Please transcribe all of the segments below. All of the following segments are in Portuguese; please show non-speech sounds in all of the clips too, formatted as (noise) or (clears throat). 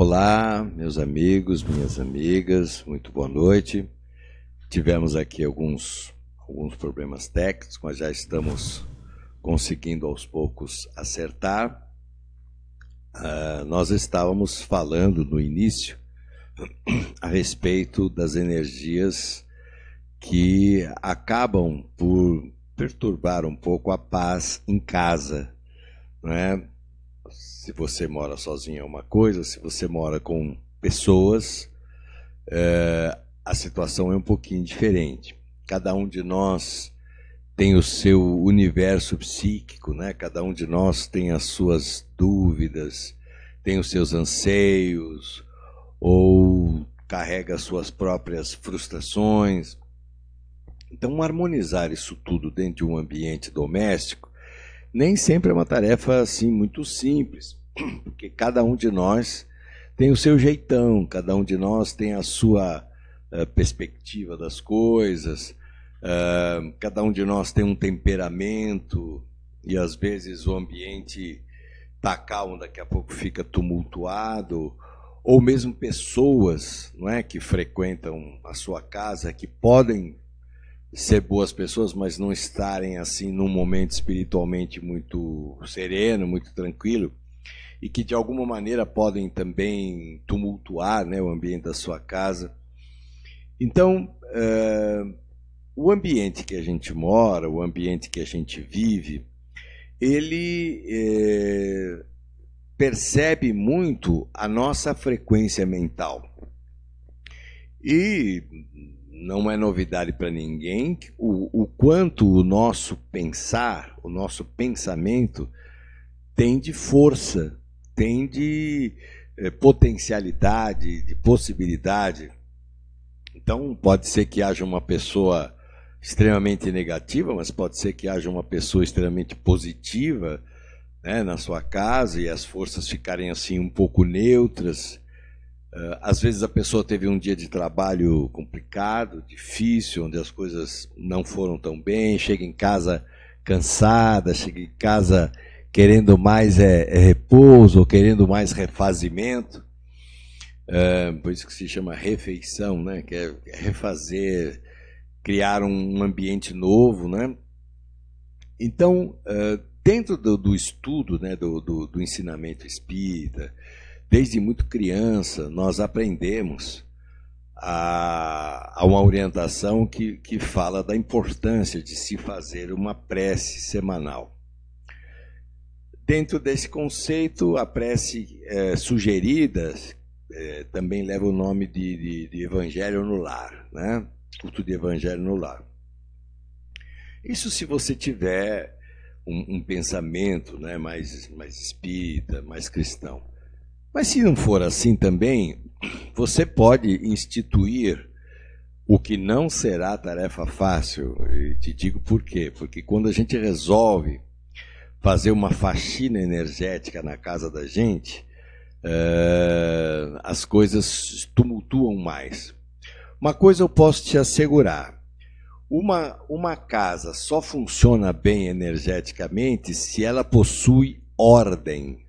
Olá, meus amigos, minhas amigas, muito boa noite. Tivemos aqui alguns, alguns problemas técnicos, mas já estamos conseguindo aos poucos acertar. Uh, nós estávamos falando no início a respeito das energias que acabam por perturbar um pouco a paz em casa, não é? Se você mora sozinho é uma coisa, se você mora com pessoas, é, a situação é um pouquinho diferente. Cada um de nós tem o seu universo psíquico, né? Cada um de nós tem as suas dúvidas, tem os seus anseios ou carrega as suas próprias frustrações. Então, harmonizar isso tudo dentro de um ambiente doméstico nem sempre é uma tarefa assim muito simples. (coughs) porque cada um de nós tem o seu jeitão, cada um de nós tem a sua eh, perspectiva das coisas, eh, cada um de nós tem um temperamento e às vezes o ambiente está calmo, daqui a pouco fica tumultuado, ou mesmo pessoas não é, que frequentam a sua casa, que podem ser boas pessoas, mas não estarem assim num momento espiritualmente muito sereno, muito tranquilo e que de alguma maneira podem também tumultuar né, o ambiente da sua casa. Então, uh, o ambiente que a gente mora, o ambiente que a gente vive, ele eh, percebe muito a nossa frequência mental. E não é novidade para ninguém o, o quanto o nosso pensar, o nosso pensamento, tem de força tem de é, potencialidade, de possibilidade. Então, pode ser que haja uma pessoa extremamente negativa, mas pode ser que haja uma pessoa extremamente positiva né, na sua casa e as forças ficarem assim um pouco neutras. Eh, às vezes a pessoa teve um dia de trabalho complicado, difícil, onde as coisas não foram tão bem, chega em casa cansada, chega em casa querendo mais é, é repouso, ou querendo mais refazimento. É, por isso que se chama refeição, né? Que é refazer, criar um ambiente novo, né? Então, é, dentro do, do, estudo, né, do, do, do ensinamento espírita, desde muito criança, nós aprendemos a, a, uma orientação que, que fala da importância de se fazer uma prece semanal. Dentro desse conceito, a prece é, sugerida é, também leva o nome de, de, de, Evangelho no Lar, né? culto de Evangelho no Lar. Isso se você tiver um, um pensamento né, mais, mais espírita, mais cristão. Mas se não for assim também, você pode instituir o que não será tarefa fácil. E te digo por quê. Porque quando a gente resolve fazer uma faxina energética na casa da gente, eh, as coisas tumultuam mais. Uma coisa eu posso te assegurar: uma, uma casa só funciona bem energeticamente se ela possui ordem.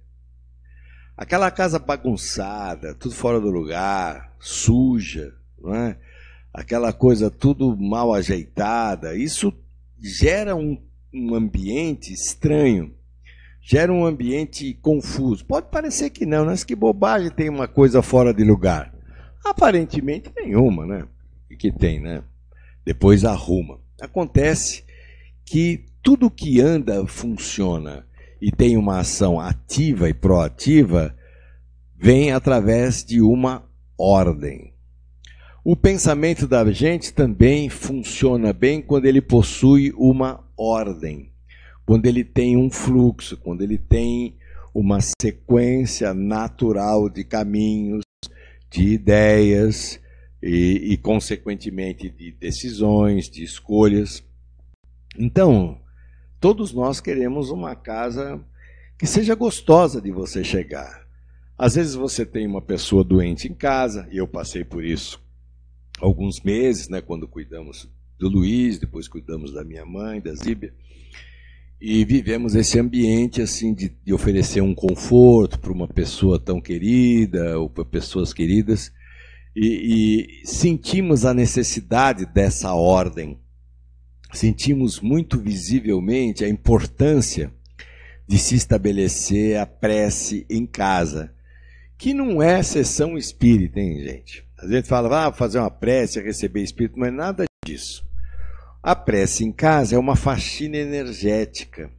Aquela casa bagunçada, tudo fora do lugar, suja, não é? aquela coisa tudo mal ajeitada, isso gera um um ambiente estranho, gera um ambiente confuso. Pode parecer que não, né? mas que bobagem tem uma coisa fora de lugar. Aparentemente nenhuma, né? E que tem, né? Depois arruma. Acontece que tudo que anda funciona e tem uma ação ativa e proativa vem através de uma ordem. O pensamento da gente também funciona bem quando ele possui uma ordem, quando ele tem um fluxo, quando ele tem uma sequência natural de caminhos, de ideias e, e consequentemente, de decisões, de escolhas. Então, todos nós queremos uma casa que seja gostosa de você chegar. Às vezes você tem uma pessoa doente em casa, e eu passei por isso alguns meses, né, quando cuidamos do Luiz, depois cuidamos da minha mãe, da Zíbia. E vivemos esse ambiente assim de, de oferecer um conforto para uma pessoa tão querida ou para pessoas queridas. E, e sentimos a necessidade dessa ordem. Sentimos muito visivelmente a importância de se estabelecer a prece em casa, que não é sessão espírita, hein, gente? A gente fala, ah, fazer uma prece, receber espírito, não é nada disso. A prece em casa é uma faxina energética.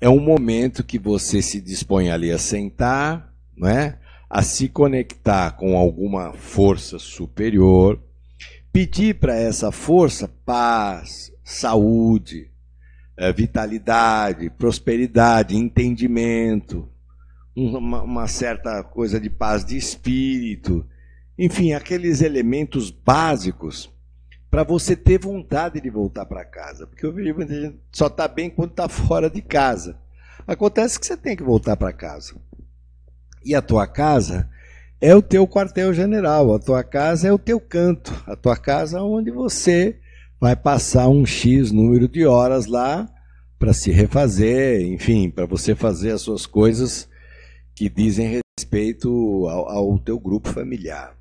É um momento que você se dispõe ali a sentar, não é? a se conectar com alguma força superior, pedir para essa força paz, saúde, eh, vitalidade, prosperidade, entendimento, uma, uma certa coisa de paz de espírito, enfim, aqueles elementos básicos para você ter vontade de voltar para casa. Porque eu vejo muita gente só está bem quando está fora de casa. Acontece que você tem que voltar para casa. E a tua casa é o teu quartel-general, a tua casa é o teu canto, a tua casa é onde você vai passar um X número de horas lá para se refazer, enfim, para você fazer as suas coisas que dizem respeito ao, ao teu grupo familiar.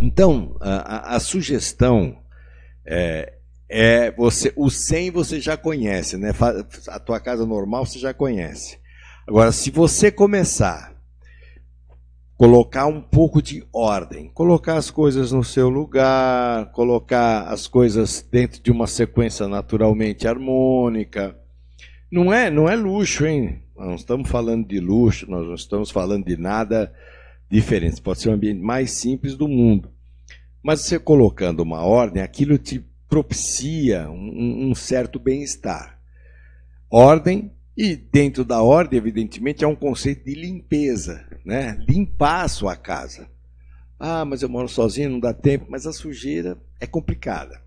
Então, a, a, a, sugestão é, é você, o 100 você já conhece, né? A tua casa normal você já conhece. Agora, se você começar colocar um pouco de ordem, colocar as coisas no seu lugar, colocar as coisas dentro de uma sequência naturalmente harmônica. Não é, não é luxo, hein? Nós não estamos falando de luxo, nós não estamos falando de nada diferente. Pode ser o ambiente mais simples do mundo. Mas você colocando uma ordem, aquilo te propicia um, um certo bem-estar. Ordem, e dentro da ordem, evidentemente, é um conceito de limpeza, né? Limpar a sua casa. Ah, mas eu moro sozinho, não dá tempo, mas a sujeira é complicada.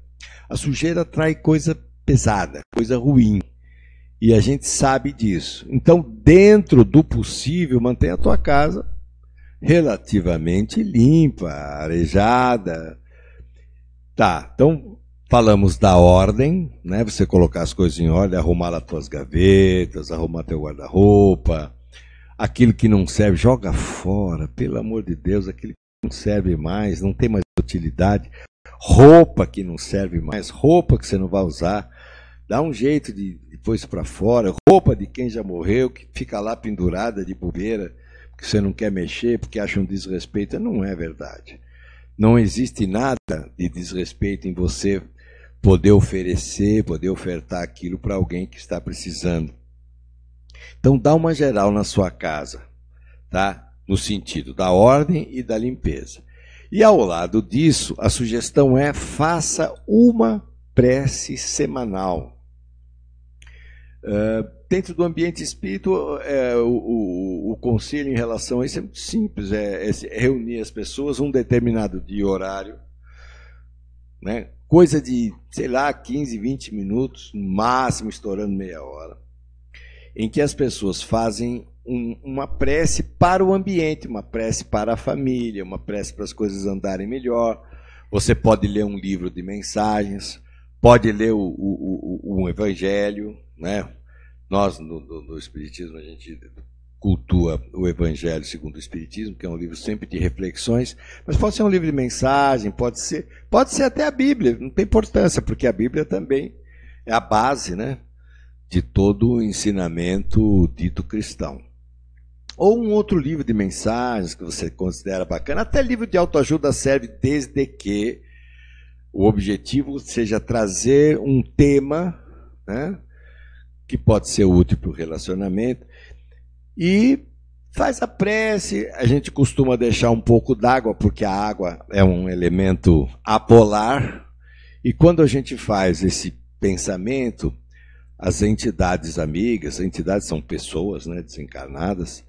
A sujeira trai coisa pesada, coisa ruim. E a gente sabe disso. Então, dentro do possível, mantenha a tua casa relativamente limpa, arejada. Tá, então falamos da ordem, né? Você colocar as coisas em ordem, arrumar as tuas gavetas, arrumar teu guarda-roupa. Aquilo que não serve, joga fora, pelo amor de Deus, aquilo que não serve mais, não tem mais utilidade. Roupa que não serve mais, roupa que você não vai usar, dá um jeito de isso para fora, roupa de quem já morreu, que fica lá pendurada de bobeira que você não quer mexer porque acha um desrespeito, não é verdade. Não existe nada de desrespeito em você poder oferecer, poder ofertar aquilo para alguém que está precisando. Então dá uma geral na sua casa, tá? No sentido da ordem e da limpeza. E ao lado disso, a sugestão é faça uma prece semanal. Uh, dentro do ambiente espírito, é, o, o, o, conselho em relação a isso é muito simples: é, é reunir as pessoas um determinado dia e horário, né? coisa de, sei lá, 15, 20 minutos, no máximo estourando meia hora, em que as pessoas fazem um, uma prece para o ambiente, uma prece para a família, uma prece para as coisas andarem melhor. Você pode ler um livro de mensagens, pode ler o, o, o, o evangelho, né? Nós, no, no, no Espiritismo, a gente cultua o Evangelho segundo o Espiritismo, que é um livro sempre de reflexões, mas pode ser um livro de mensagem, pode ser, pode ser até a Bíblia, não tem importância, porque a Bíblia também é a base né, de todo o ensinamento dito cristão. Ou um outro livro de mensagens que você considera bacana, até livro de autoajuda serve desde que o objetivo seja trazer um tema, né? que pode ser útil para o relacionamento. E faz a prece. A gente costuma deixar um pouco d'água, porque a água é um elemento apolar. E quando a gente faz esse pensamento, as entidades amigas, entidades são pessoas né, desencarnadas,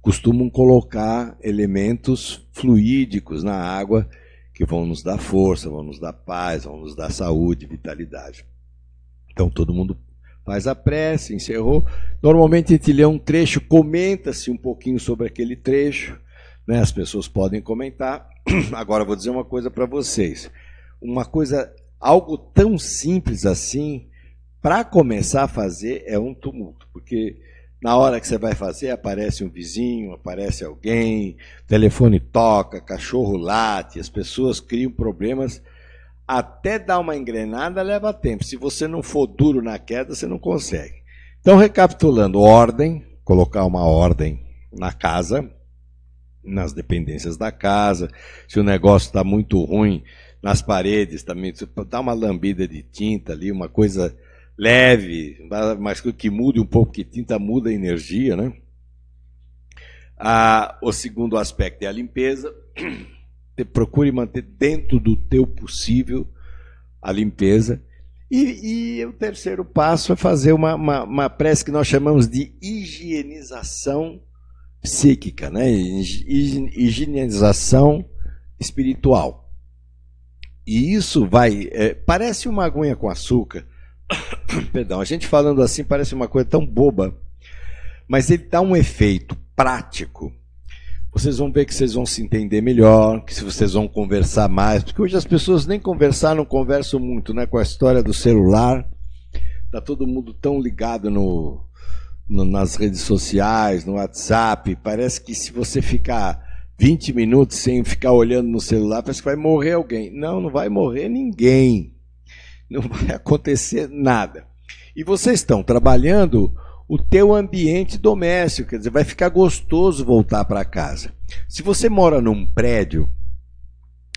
costumam colocar elementos fluídicos na água que vão nos dar força, vão nos dar paz, vão nos dar saúde, vitalidade. Então todo mundo faz a prece, encerrou. Normalmente a gente lê um trecho, comenta-se um pouquinho sobre aquele trecho, né? as pessoas podem comentar. (clears throat) Agora vou dizer uma coisa para vocês. Uma coisa, algo tão simples assim, para começar a fazer é um tumulto, porque na hora que você vai fazer aparece um vizinho, aparece alguém, telefone toca, cachorro late, as pessoas criam problemas até dar uma engrenada leva tempo. Se você não for duro na queda, você não consegue. Então, recapitulando, ordem, colocar uma ordem na casa, nas dependências da casa. Se o negócio está muito ruim, nas paredes também, tá dá uma lambida de tinta ali, uma coisa leve, mas que mude um pouco, que tinta muda a energia, né? Ah, o segundo aspecto é a limpeza procure manter dentro do teu possível a limpeza. E, e o terceiro passo é fazer uma, uma, uma prece que nós chamamos de higienização psíquica, né? higienização espiritual. E isso vai. É, parece uma aguinha com açúcar. (coughs) Perdão, a gente falando assim parece uma coisa tão boba, mas ele dá um efeito prático vocês vão ver que vocês vão se entender melhor, que se vocês vão conversar mais, porque hoje as pessoas nem conversar não conversam muito, né? Com a história do celular, tá todo mundo tão ligado no, no nas redes sociais, no WhatsApp, parece que se você ficar 20 minutos sem ficar olhando no celular, parece que vai morrer alguém. Não, não vai morrer ninguém. Não vai (laughs) acontecer nada. E vocês estão trabalhando o teu ambiente doméstico, quer dizer, vai ficar gostoso voltar para casa. Se você mora num prédio,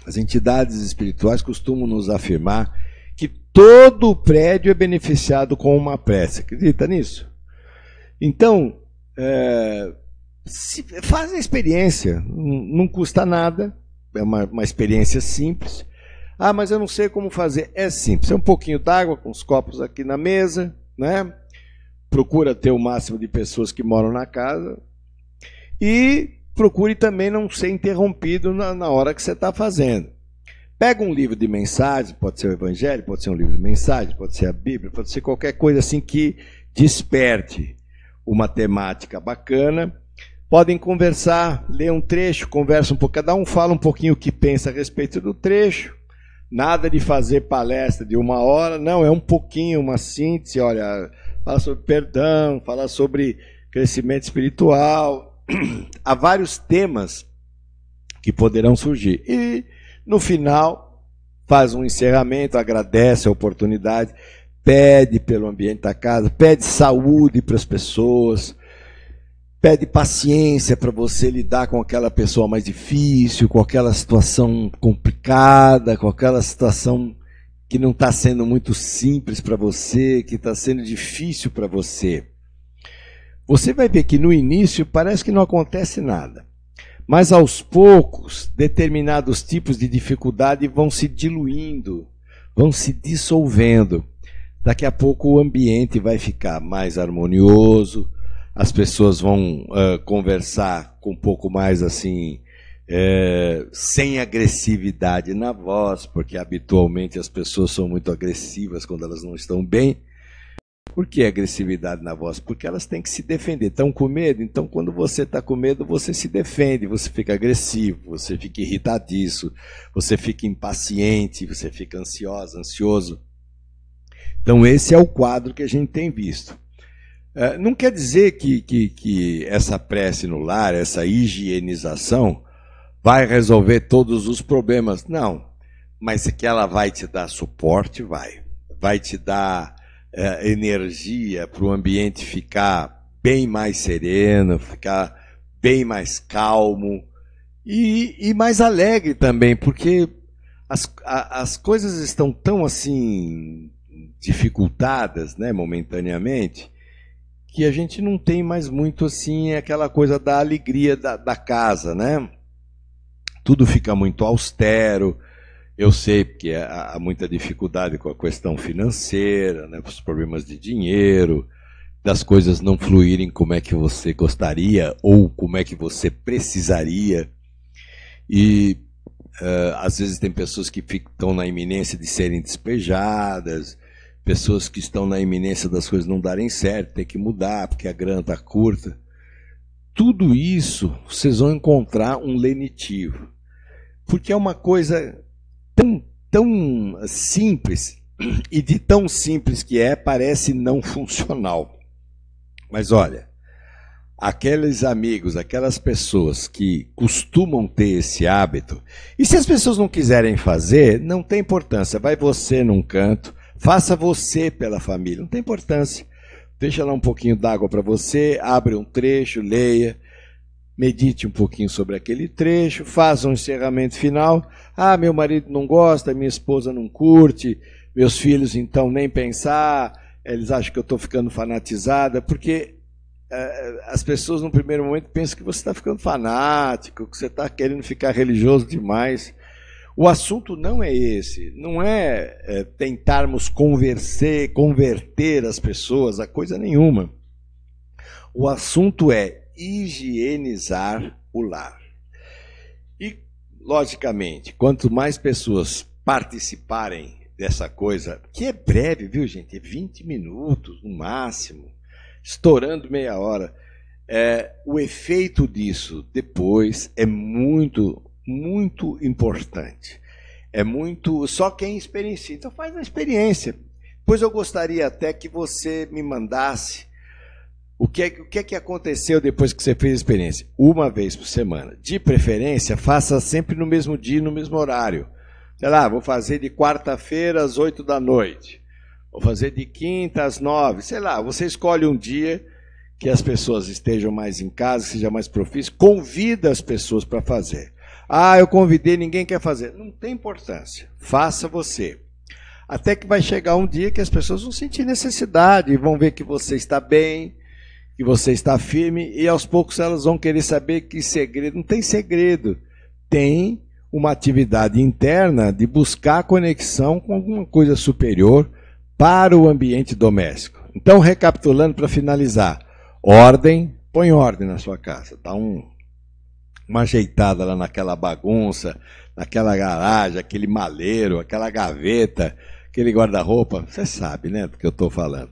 as entidades espirituais costumam nos afirmar que todo prédio é beneficiado com uma prece. Acredita nisso? Então, é, se, faz a experiência, não custa nada, é uma, uma experiência simples. Ah, mas eu não sei como fazer. É simples, é um pouquinho d'água com os copos aqui na mesa, né? procura ter o máximo de pessoas que moram na casa e procure também não ser interrompido na, na hora que você está fazendo. Pega um livro de mensagem, pode ser o Evangelho, pode ser um livro de mensagem, pode ser a Bíblia, pode ser qualquer coisa assim que desperte uma temática bacana. Podem conversar, ler um trecho, conversa um pouco, cada um fala um pouquinho o que pensa a respeito do trecho. Nada de fazer palestra de uma hora, não, é um pouquinho, uma síntese, olha, fala sobre perdão, fala sobre crescimento espiritual. (clears throat) Há vários temas que poderão surgir. E no final, faz um encerramento, agradece a oportunidade, pede pelo ambiente da casa, pede saúde para as pessoas, pede paciência para você lidar com aquela pessoa mais difícil, com aquela situação complicada, com aquela situação que não está sendo muito simples para você, que está sendo difícil para você. Você vai ver que no início parece que não acontece nada, mas aos poucos determinados tipos de dificuldade vão se diluindo, vão se dissolvendo. Daqui a pouco o ambiente vai ficar mais harmonioso, as pessoas vão uh, conversar com um pouco mais assim é, sem agressividade na voz, porque habitualmente as pessoas são muito agressivas quando elas não estão bem. Por que agressividade na voz? Porque elas têm que se defender. Estão com medo? Então, quando você está com medo, você se defende, você fica agressivo, você fica irritadiço, você fica impaciente, você fica ansiosa, ansioso. Então, esse é o quadro que a gente tem visto. É, não quer dizer que, que, que essa prece no lar, essa higienização, vai resolver todos os problemas. Não, mas que ela vai te dar suporte, vai. Vai te dar é, energia para o ambiente ficar bem mais sereno, ficar bem mais calmo e, e mais alegre também, porque as, a, as coisas estão tão assim dificultadas, né, momentaneamente, que a gente não tem mais muito assim aquela coisa da alegria da, da casa, né? tudo fica muito austero. Eu sei que há muita dificuldade com a questão financeira, né, os problemas de dinheiro, das coisas não fluírem como é que você gostaria ou como é que você precisaria. E uh, às vezes tem pessoas que estão na iminência de serem despejadas, pessoas que estão na iminência das coisas não darem certo, ter que mudar porque a grana está curta tudo isso vocês vão encontrar um lenitivo. Porque é uma coisa tão, tão simples, e de tão simples que é, parece não funcional. Mas olha, aqueles amigos, aquelas pessoas que costumam ter esse hábito, e se as pessoas não quiserem fazer, não tem importância. Vai você num canto, faça você pela família, não tem importância. Deixa lá um pouquinho d'água para você, abre um trecho, leia, medite um pouquinho sobre aquele trecho, faça um encerramento final. Ah, meu marido não gosta, minha esposa não curte, meus filhos então nem pensar, eles acham que eu estou ficando fanatizada, porque eh, eh, as pessoas no primeiro momento pensam que você está ficando fanático, que você está querendo ficar religioso demais. O assunto não é esse, não é, é tentarmos converser, converter as pessoas a coisa nenhuma. O assunto é higienizar o lar. E, logicamente, quanto mais pessoas participarem dessa coisa, que é breve, viu, gente? É 20 minutos no máximo, estourando meia hora. É, o efeito disso depois é muito muito importante. É muito. Só quem experiencia. Então faz a experiência. Pois eu gostaria até que você me mandasse o é que, o que é que aconteceu depois que você fez a experiência? Uma vez por semana. De preferência, faça sempre no mesmo dia, no mesmo horário. Sei lá, vou fazer de quarta-feira às oito da noite. Vou fazer de quinta às nove. Sei lá, você escolhe um dia que as pessoas estejam mais em casa, seja mais profício, convida as pessoas para fazer. Ah, eu convidei, ninguém quer fazer. Não tem importância. Faça você. Até que vai chegar um dia que as pessoas vão sentir necessidade, vão ver que você está bem, que você está firme, e aos poucos elas vão querer saber que segredo. Não tem segredo. Tem uma atividade interna de buscar conexão com alguma coisa superior para o ambiente doméstico. Então, recapitulando para finalizar: ordem, põe ordem na sua casa. Dá tá? um, uma ajeitada lá naquela bagunça, naquela garagem, aquele maleiro, aquela gaveta, aquele guarda-roupa. Você sabe, né, do que eu estou falando.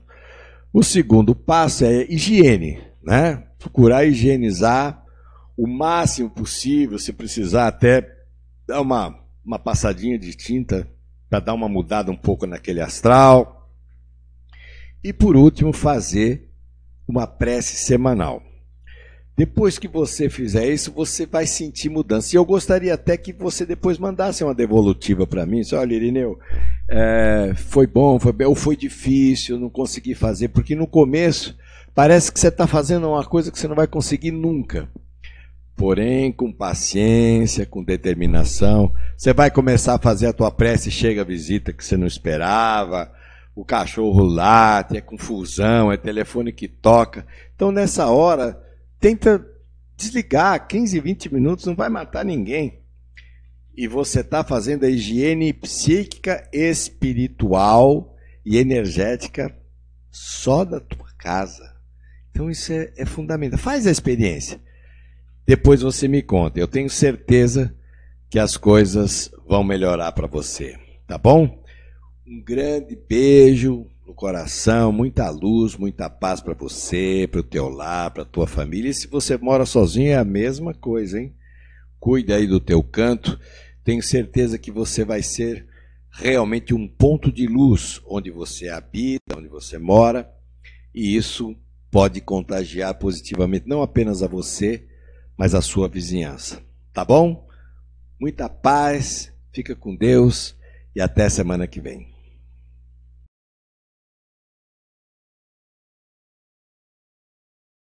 O segundo passo é higiene, né? Procurar higienizar o máximo possível, se precisar até dar uma, uma passadinha de tinta para dar uma mudada um pouco naquele astral. E por último, fazer uma prece semanal. Depois que você fizer isso, você vai sentir mudança. E eu gostaria até que você depois mandasse uma devolutiva para mim. Disse, Olha, Irineu, é, foi bom, foi bem, ou foi difícil, não consegui fazer. Porque no começo parece que você está fazendo uma coisa que você não vai conseguir nunca. Porém, com paciência, com determinação, você vai começar a fazer a tua prece, chega a visita que você não esperava, o cachorro late, é confusão, é telefone que toca. Então, nessa hora, tenta desligar 15, 20 minutos, não vai matar ninguém. E você está fazendo a higiene psíquica, espiritual e energética só da tua casa. Então isso é, é fundamental. Faz a experiência. Depois você me conta. Eu tenho certeza que as coisas vão melhorar para você. Tá bom? Um grande beijo no coração, muita luz, muita paz para você, para o teu lar, para tua família. E se você mora sozinho é a mesma coisa, hein? Cuide aí do teu canto. Tenho certeza que você vai ser realmente um ponto de luz onde você habita, onde você mora, e isso pode contagiar positivamente não apenas a você, mas a sua vizinhança. Tá bom? Muita paz, fica com Deus e até semana que vem.